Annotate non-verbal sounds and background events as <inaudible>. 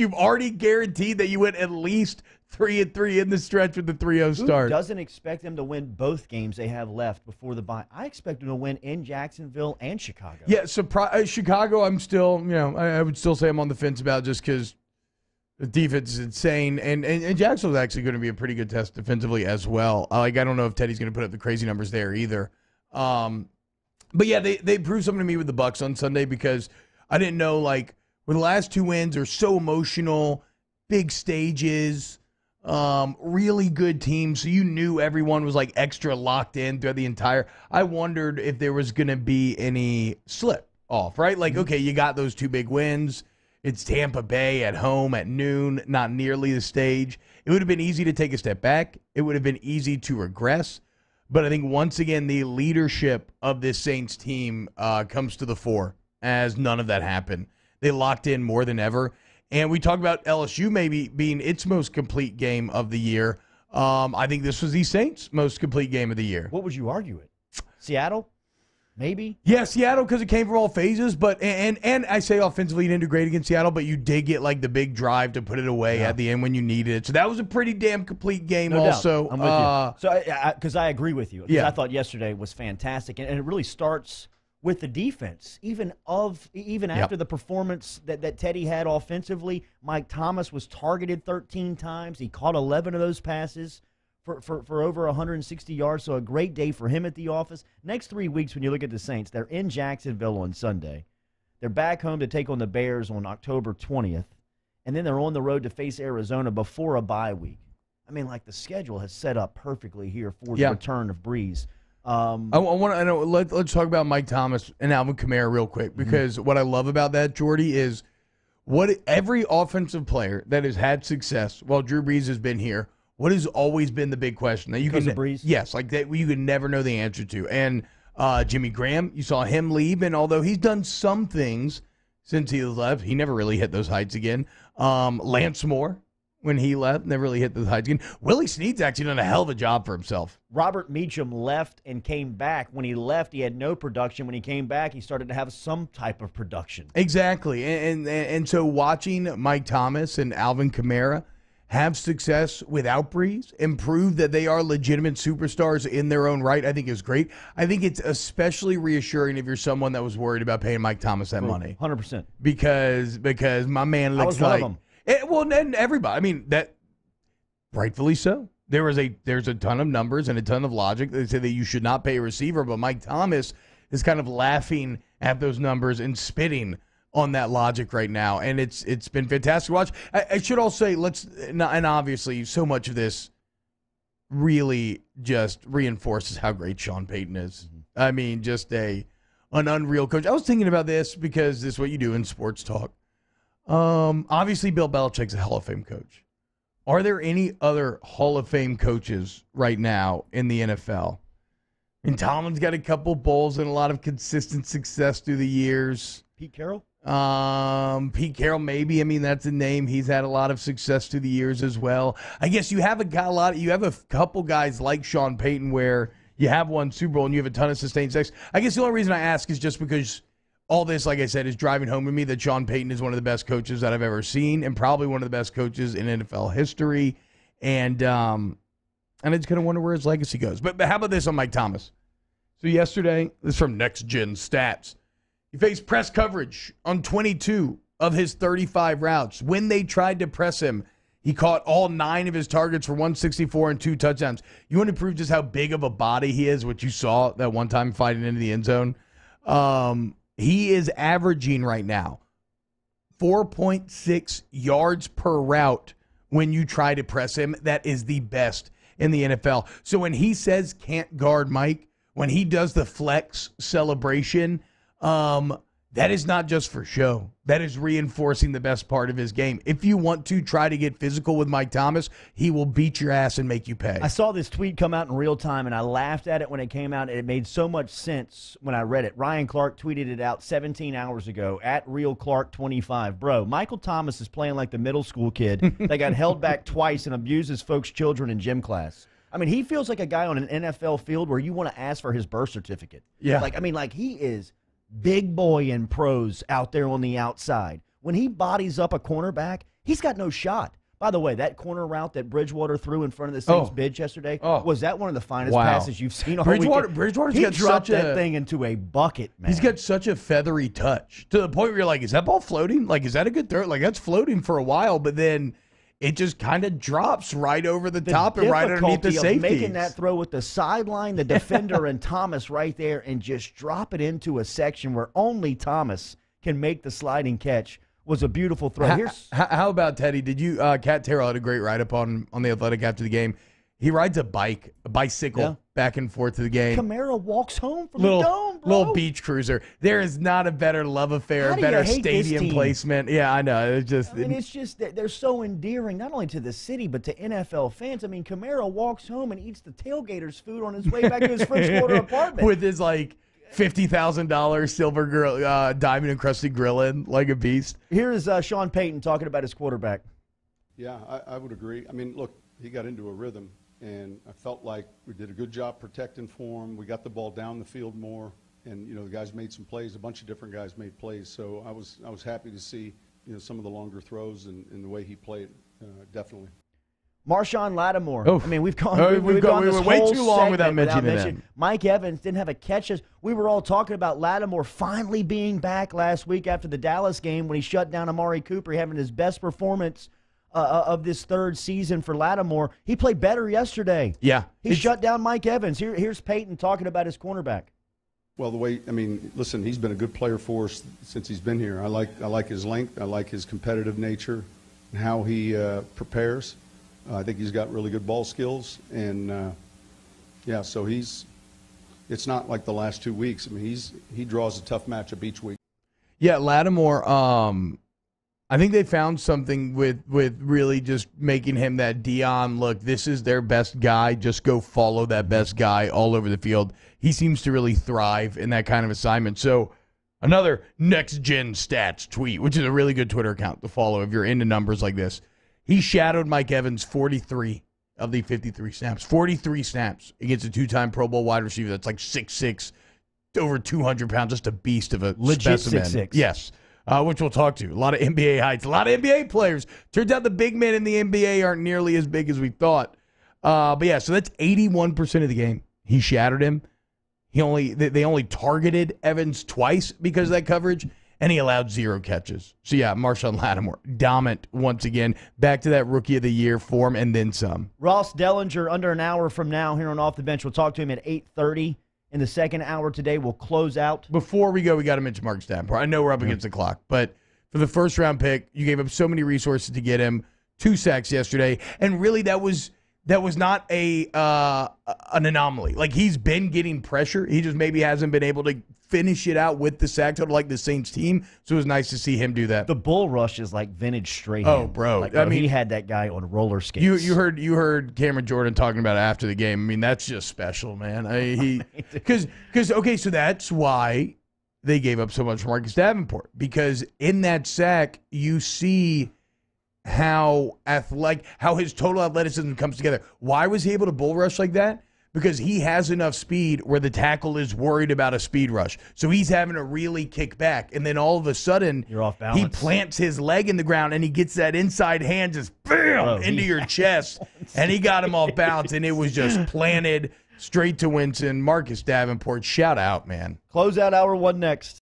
You've already guaranteed that you went at least three and three in the stretch with the 3-0 start. Who doesn't expect them to win both games they have left before the bye. I expect them to win in Jacksonville and Chicago. Yeah, surprise, uh, Chicago. I'm still, you know, I, I would still say I'm on the fence about just because the defense is insane, and and, and Jacksonville's actually going to be a pretty good test defensively as well. Uh, like I don't know if Teddy's going to put up the crazy numbers there either. Um, but yeah, they they proved something to me with the Bucks on Sunday because I didn't know like where the last two wins are so emotional, big stages, um, really good teams. So you knew everyone was like extra locked in throughout the entire. I wondered if there was going to be any slip off, right? Like, mm-hmm. okay, you got those two big wins. It's Tampa Bay at home at noon, not nearly the stage. It would have been easy to take a step back. It would have been easy to regress. But I think once again, the leadership of this Saints team uh, comes to the fore as none of that happened. They locked in more than ever. And we talked about LSU maybe being its most complete game of the year. Um, I think this was the Saints' most complete game of the year. What would you argue it? Seattle? Maybe. Yeah, Seattle because it came from all phases, but and and I say offensively it integrated against Seattle, but you did get like the big drive to put it away yeah. at the end when you needed it. So that was a pretty damn complete game. No also, doubt. I'm with uh, you. So because I, I, I, agree with you, yeah. I thought yesterday was fantastic, and, and it really starts with the defense, even of even yep. after the performance that, that Teddy had offensively. Mike Thomas was targeted 13 times. He caught 11 of those passes for, for, for over 160 yards. So a great day for him at the office. Next three weeks, when you look at the Saints, they're in Jacksonville on Sunday. They're back home to take on the Bears on October 20th. And then they're on the road to face Arizona before a bye week. I mean, like the schedule has set up perfectly here for the return of Breeze. Um, I, I want to. Let, let's talk about Mike Thomas and Alvin Kamara real quick mm-hmm. because mm-hmm. what I love about that Jordy is what every offensive player that has had success while Drew Brees has been here. What has always been the big question that you can Brees? yes, like that you can never know the answer to. And uh, Jimmy Graham, you saw him leave, and although he's done some things since he left, he never really hit those heights again. Um, Lance Moore, when he left. Never really hit the heights again. Willie Snead's actually done a hell of a job for himself. Robert Meacham left and came back. When he left, he had no production. When he came back, he started to have some type of production. Exactly, and and, and so watching Mike Thomas and Alvin Kamara have success without Breeze and prove that they are legitimate superstars in their own right, I think is great. I think it's especially reassuring if you're someone that was worried about paying Mike Thomas that money. 100%. Because because my man looks like it, eh, well, and everybody. I mean, that rightfully so. There is a there's a ton of numbers and a ton of logic. They say that you should not pay a receiver, but Mike Thomas is kind of laughing at those numbers and spitting on that logic right now, and it's it's been fantastic to watch. I, I should also say let's and obviously so much of this really just reinforces how great Sean Payton is. Mm-hmm. I mean, just a an unreal coach. I was thinking about this because this is what you do in sports talk. Um, obviously, Bill Belichick's a Hall of Fame coach. Are there any other Hall of Fame coaches right now in the NFL? And Tomlin's got a couple bowls and a lot of consistent success through the years. Pete Carroll? Um, Pete Carroll, maybe. I mean, that's a name. He's had a lot of success through the years as well. I guess you have a, got a lot. Of, you have a couple guys like Sean Payton where you have one Super Bowl and you have a ton of sustained sex. I guess the only reason I ask is just because – all this, like I said, is driving home to me that Sean Payton is one of the best coaches that I've ever seen, and probably one of the best coaches in NFL history. And um, and I just kind of wonder where his legacy goes. But, but how about this on Mike Thomas? So yesterday, this is from Next Gen Stats. He faced press coverage on 22 of his 35 routes. When they tried to press him, he caught all nine of his targets for 164 and two touchdowns. You want to prove just how big of a body he is, which you saw that one time fighting into the end zone. Um, he is averaging right now 4.6 yards per route when you try to press him. That is the best in the NFL. So when he says can't guard Mike, when he does the flex celebration, um, that is not just for show. That is reinforcing the best part of his game. If you want to try to get physical with Mike Thomas, he will beat your ass and make you pay. I saw this tweet come out in real time and I laughed at it when it came out and it made so much sense when I read it. Ryan Clark tweeted it out 17 hours ago at Real Clark 25. Bro, Michael Thomas is playing like the middle school kid <laughs> that got held back twice and abuses folks' children in gym class. I mean, he feels like a guy on an NFL field where you want to ask for his birth certificate. Yeah. Like, I mean, like he is big boy and pros out there on the outside. When he bodies up a cornerback, he's got no shot. By the way, that corner route that Bridgewater threw in front of the Saints' oh. bench yesterday oh. was that one of the finest wow. passes you've seen all Bridgewater, weekend. Bridgewater's he got dropped such that a, thing into a bucket, man. He's got such a feathery touch to the point where you're like, is that ball floating? Like, is that a good throw? Like, that's floating for a while, but then it just kind of drops right over the, the top and right underneath the safety. Making that throw with the sideline, the defender, and <laughs> Thomas right there, and just drop it into a section where only Thomas can make the sliding catch was a beautiful throw. How, Here's how about Teddy? Did you? Uh, Cat Terrell had a great write up on on the Athletic after the game. He rides a bike, a bicycle, yeah. back and forth to the game. Camara walks home from little, the dome little beach cruiser. There is not a better love affair, better stadium placement. Yeah, I know. It's just. I mean, it's just they're so endearing, not only to the city but to NFL fans. I mean, Camaro walks home and eats the tailgater's food on his way back to his French Quarter <laughs> apartment with his like fifty thousand dollars silver grill, uh, diamond encrusted grill like a beast. Here is uh, Sean Payton talking about his quarterback. Yeah, I, I would agree. I mean, look, he got into a rhythm, and I felt like we did a good job protecting for him. We got the ball down the field more and you know the guys made some plays. A bunch of different guys made plays. So I was I was happy to see you know some of the longer throws and, and the way he played. Uh, definitely. Marshawn Lattimore. Oof. I mean, we've gone. Oh, we've, we've gone, gone we way too long without mentioning without mention. Mike Evans didn't have a catch. We were all talking about Lattimore finally being back last week after the Dallas game when he shut down Amari Cooper, having his best performance uh, uh of this third season for Lattimore. He played better yesterday. Yeah, he it's, shut down Mike Evans. Here, here's Peyton talking about his cornerback. Well, the way I mean, listen, he's been a good player for us since he's been here. I like I like his length. I like his competitive nature, and how he uh, prepares. Uh, I think he's got really good ball skills, and uh, yeah, so he's. It's not like the last two weeks. I mean, he's he draws a tough matchup each week. Yeah, Lattimore. Um, I think they found something with with really just making him that Dion look. This is their best guy. Just go follow that best guy all over the field. He seems to really thrive in that kind of assignment. So another next gen stats tweet, which is a really good Twitter account to follow if you're into numbers like this. He shadowed Mike Evans 43 of the 53 snaps, 43 snaps against a two-time Pro Bowl wide receiver that's like six six, over 200 pounds, just a beast of a Legit specimen. Six, six. Yes uh, which we'll talk to. A lot of NBA heights, a lot of NBA players. Turns out the big men in the NBA aren't nearly as big as we thought. Uh, but yeah, so that's 81% of the game. He shattered him. He only they only targeted Evans twice because of that coverage, and he allowed zero catches. So yeah, Marshawn Lattimore dominant once again. Back to that rookie of the year form, and then some. Ross Dellinger under an hour from now here on off the bench. We'll talk to him at eight thirty in the second hour today. We'll close out. Before we go, we got to mention Mark Stampar. I know we're up yeah. against the clock, but for the first round pick, you gave up so many resources to get him. Two sacks yesterday, and really that was that was not a uh, an anomaly. Like he's been getting pressure. He just maybe hasn't been able to finish it out with the sack total like the Saints team. So it was nice to see him do that. The bull rush is like vintage straight. Oh, bro! Like, I mean, he had that guy on roller skates. You you heard you heard Cameron Jordan talking about after the game. I mean, that's just special, man. I, he because <laughs> because okay, so that's why they gave up so much for Marcus Davenport because in that sack you see how athletic how his total athleticism comes together. Why was he able to bull rush like that? because he has enough speed where the tackle is worried about a speed rush. So he's having to really kick back. And then all of a sudden, You're off balance. he plants his leg in the ground and he gets that inside hand just bam oh, into your <laughs> chest. And he got him off balance and it was just <laughs> planted straight to Winston. Marcus Davenport, shout out, man. Close out hour one next.